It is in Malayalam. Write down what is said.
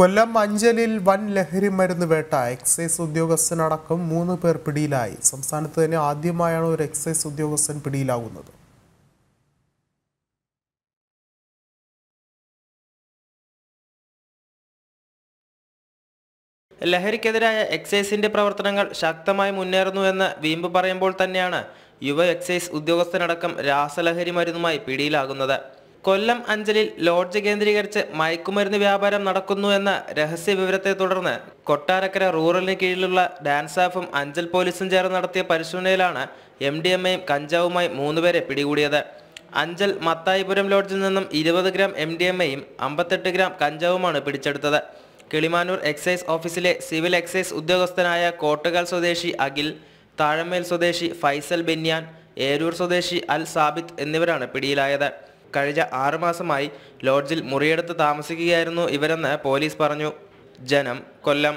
കൊല്ലം അഞ്ചലിൽ വൻ ലഹരി മരുന്ന് വേട്ട എക്സൈസ് ഉദ്യോഗസ്ഥനടക്കം മൂന്ന് പേർ പിടിയിലായി സംസ്ഥാനത്ത് തന്നെ ആദ്യമായാണ് ഒരു എക്സൈസ് ഉദ്യോഗസ്ഥൻ പിടിയിലാകുന്നത് ലഹരിക്കെതിരായ എക്സൈസിന്റെ പ്രവർത്തനങ്ങൾ ശക്തമായി മുന്നേറുന്നുവെന്ന് വീമ്പ് പറയുമ്പോൾ തന്നെയാണ് യുവ എക്സൈസ് ഉദ്യോഗസ്ഥനടക്കം രാസലഹരി മരുന്നുമായി പിടിയിലാകുന്നത് കൊല്ലം അഞ്ചലിൽ ലോഡ്ജ് കേന്ദ്രീകരിച്ച് മയക്കുമരുന്ന് വ്യാപാരം നടക്കുന്നു എന്ന രഹസ്യ വിവരത്തെ തുടർന്ന് കൊട്ടാരക്കര റൂറലിന് കീഴിലുള്ള ഡാൻസാഫും അഞ്ചൽ പോലീസും ചേർന്ന് നടത്തിയ പരിശോധനയിലാണ് എം ഡി എമ്മയും കഞ്ചാവുമായി മൂന്നുപേരെ പിടികൂടിയത് അഞ്ചൽ മത്തായിപുരം ലോഡ്ജിൽ നിന്നും ഇരുപത് ഗ്രാം എം ഡി എമ്മയും അമ്പത്തെട്ട് ഗ്രാം കഞ്ചാവുമാണ് പിടിച്ചെടുത്തത് കിളിമാനൂർ എക്സൈസ് ഓഫീസിലെ സിവിൽ എക്സൈസ് ഉദ്യോഗസ്ഥനായ കോട്ടകാൽ സ്വദേശി അഖിൽ താഴമേൽ സ്വദേശി ഫൈസൽ ബെന്യാൻ ഏരൂർ സ്വദേശി അൽ സാബിത്ത് എന്നിവരാണ് പിടിയിലായത് കഴിഞ്ഞ ആറുമാസമായി ലോഡ്ജിൽ മുറിയെടുത്ത് താമസിക്കുകയായിരുന്നു ഇവരെന്ന് പോലീസ് പറഞ്ഞു ജനം കൊല്ലം